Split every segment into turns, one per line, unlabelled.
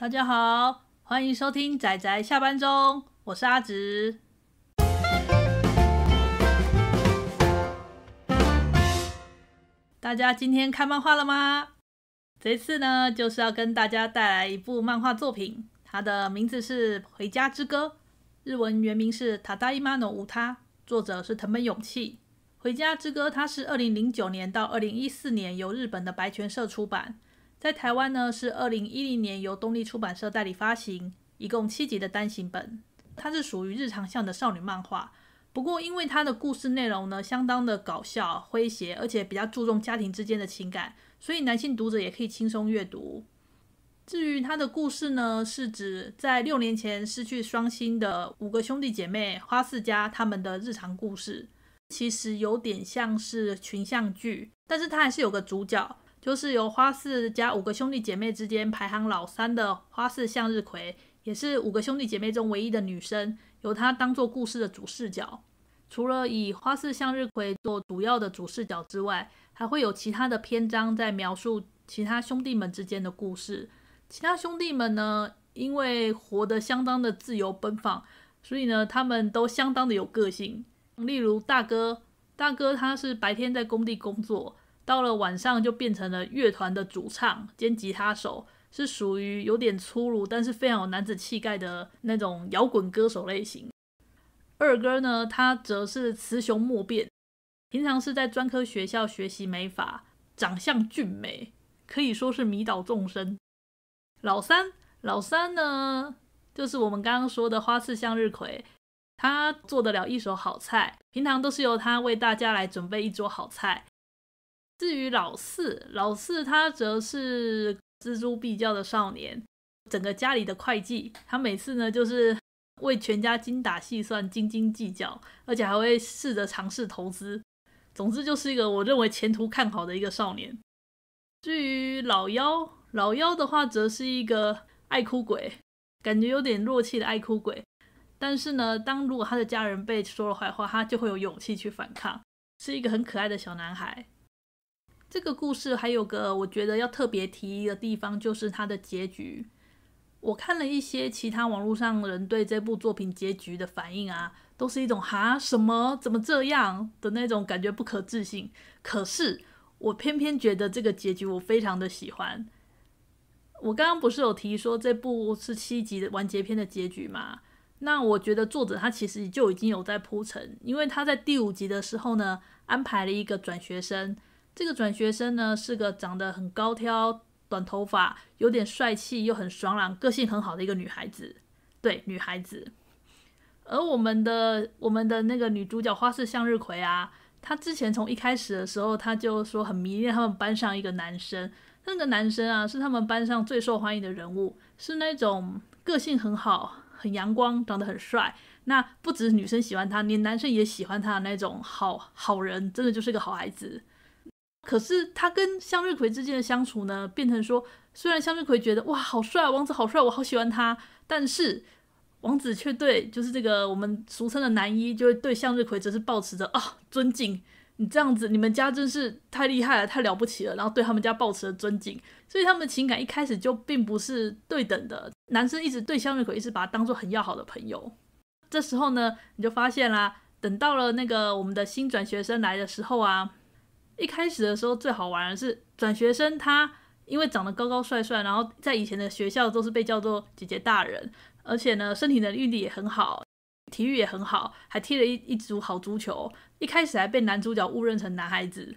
大家好，欢迎收听仔仔下班中，我是阿直。大家今天看漫画了吗？这次呢，就是要跟大家带来一部漫画作品，它的名字是《回家之歌》，日文原名是《塔达伊玛诺无他》，作者是藤本勇气。《回家之歌》它是二零零九年到二零一四年由日本的白泉社出版。在台湾呢，是二零一零年由东立出版社代理发行，一共七集的单行本。它是属于日常向的少女漫画，不过因为它的故事内容呢相当的搞笑诙谐，而且比较注重家庭之间的情感，所以男性读者也可以轻松阅读。至于它的故事呢，是指在六年前失去双亲的五个兄弟姐妹花四家他们的日常故事，其实有点像是群像剧，但是它还是有个主角。就是由花式家五个兄弟姐妹之间排行老三的花式向日葵，也是五个兄弟姐妹中唯一的女生，由她当做故事的主视角。除了以花式向日葵做主要的主视角之外，还会有其他的篇章在描述其他兄弟们之间的故事。其他兄弟们呢，因为活得相当的自由奔放，所以呢，他们都相当的有个性。例如大哥，大哥他是白天在工地工作。到了晚上就变成了乐团的主唱兼吉他手，是属于有点粗鲁但是非常有男子气概的那种摇滚歌手类型。二哥呢，他则是雌雄莫辨，平常是在专科学校学习美法，长相俊美，可以说是迷倒众生。老三，老三呢，就是我们刚刚说的花式向日葵，他做得了一手好菜，平常都是由他为大家来准备一桌好菜。至于老四，老四他则是蜘蛛必教的少年，整个家里的会计，他每次呢就是为全家精打细算、斤斤计较，而且还会试着尝试投资。总之，就是一个我认为前途看好的一个少年。至于老幺，老幺的话则是一个爱哭鬼，感觉有点弱气的爱哭鬼。但是呢，当如果他的家人被说了坏话，他就会有勇气去反抗，是一个很可爱的小男孩。这个故事还有个我觉得要特别提的地方，就是它的结局。我看了一些其他网络上人对这部作品结局的反应啊，都是一种“哈什么怎么这样的”那种感觉不可置信。可是我偏偏觉得这个结局我非常的喜欢。我刚刚不是有提说这部是七集的完结篇的结局吗？那我觉得作者他其实就已经有在铺陈，因为他在第五集的时候呢，安排了一个转学生。这个转学生呢，是个长得很高挑、短头发、有点帅气又很爽朗、个性很好的一个女孩子，对，女孩子。而我们的我们的那个女主角花式向日葵啊，她之前从一开始的时候，她就说很迷恋他们班上一个男生，那个男生啊是他们班上最受欢迎的人物，是那种个性很好、很阳光、长得很帅，那不止女生喜欢他，连男生也喜欢他的那种好好人，真的就是个好孩子。可是他跟向日葵之间的相处呢，变成说，虽然向日葵觉得哇好帅啊，王子好帅，我好喜欢他，但是王子却对，就是这个我们俗称的男一，就会对向日葵则是抱持着啊尊敬，你这样子，你们家真是太厉害了，太了不起了，然后对他们家抱持了尊敬，所以他们的情感一开始就并不是对等的，男生一直对向日葵一直把他当做很要好的朋友，这时候呢，你就发现啦，等到了那个我们的新转学生来的时候啊。一开始的时候最好玩的是转学生，他因为长得高高帅帅，然后在以前的学校都是被叫做姐姐大人，而且呢身体的运力也很好，体育也很好，还踢了一一组好足球。一开始还被男主角误认成男孩子，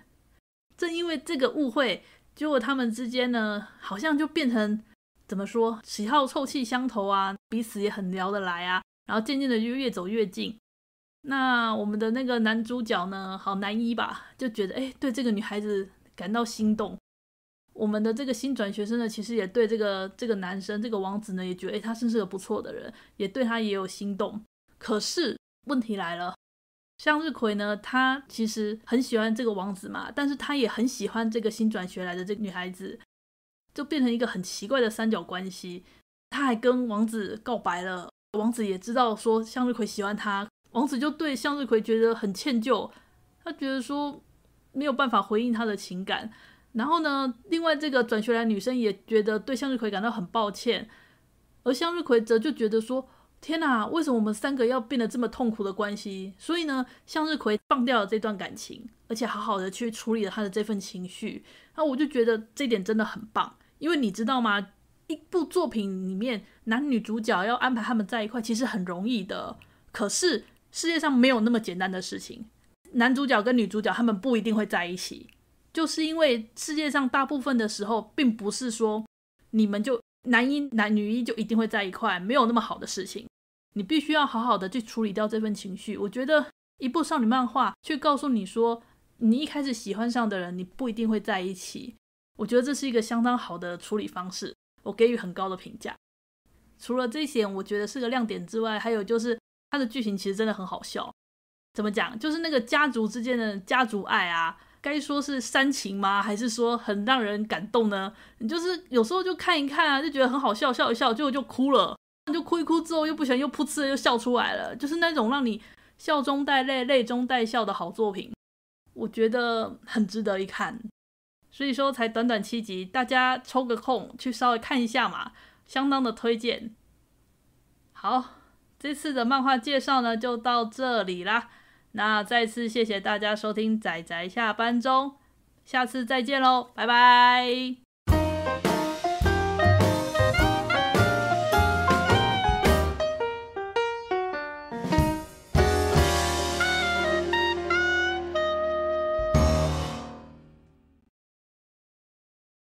正因为这个误会，结果他们之间呢好像就变成怎么说喜好臭气相投啊，彼此也很聊得来啊，然后渐渐的就越走越近。那我们的那个男主角呢，好男一吧，就觉得哎，对这个女孩子感到心动。我们的这个新转学生呢，其实也对这个这个男生，这个王子呢，也觉得哎，他真是个不错的人，也对他也有心动。可是问题来了，向日葵呢，他其实很喜欢这个王子嘛，但是他也很喜欢这个新转学来的这女孩子，就变成一个很奇怪的三角关系。他还跟王子告白了，王子也知道说向日葵喜欢他。王子就对向日葵觉得很歉疚，他觉得说没有办法回应他的情感。然后呢，另外这个转学来的女生也觉得对向日葵感到很抱歉，而向日葵则就觉得说：天哪，为什么我们三个要变得这么痛苦的关系？所以呢，向日葵放掉了这段感情，而且好好的去处理了他的这份情绪。那我就觉得这点真的很棒，因为你知道吗？一部作品里面男女主角要安排他们在一块，其实很容易的，可是。世界上没有那么简单的事情，男主角跟女主角他们不一定会在一起，就是因为世界上大部分的时候，并不是说你们就男一男女一就一定会在一块，没有那么好的事情，你必须要好好的去处理掉这份情绪。我觉得一部少女漫画去告诉你说，你一开始喜欢上的人，你不一定会在一起，我觉得这是一个相当好的处理方式，我给予很高的评价。除了这些我觉得是个亮点之外，还有就是。它的剧情其实真的很好笑，怎么讲？就是那个家族之间的家族爱啊，该说是煽情吗？还是说很让人感动呢？你就是有时候就看一看啊，就觉得很好笑，笑一笑，结果就哭了，就哭一哭之后又不行，又噗嗤的又笑出来了，就是那种让你笑中带泪、泪中带笑的好作品，我觉得很值得一看。所以说才短短七集，大家抽个空去稍微看一下嘛，相当的推荐。好。这次的漫画介绍呢，就到这里啦。那再次谢谢大家收听仔仔下班中，下次再见喽，拜拜。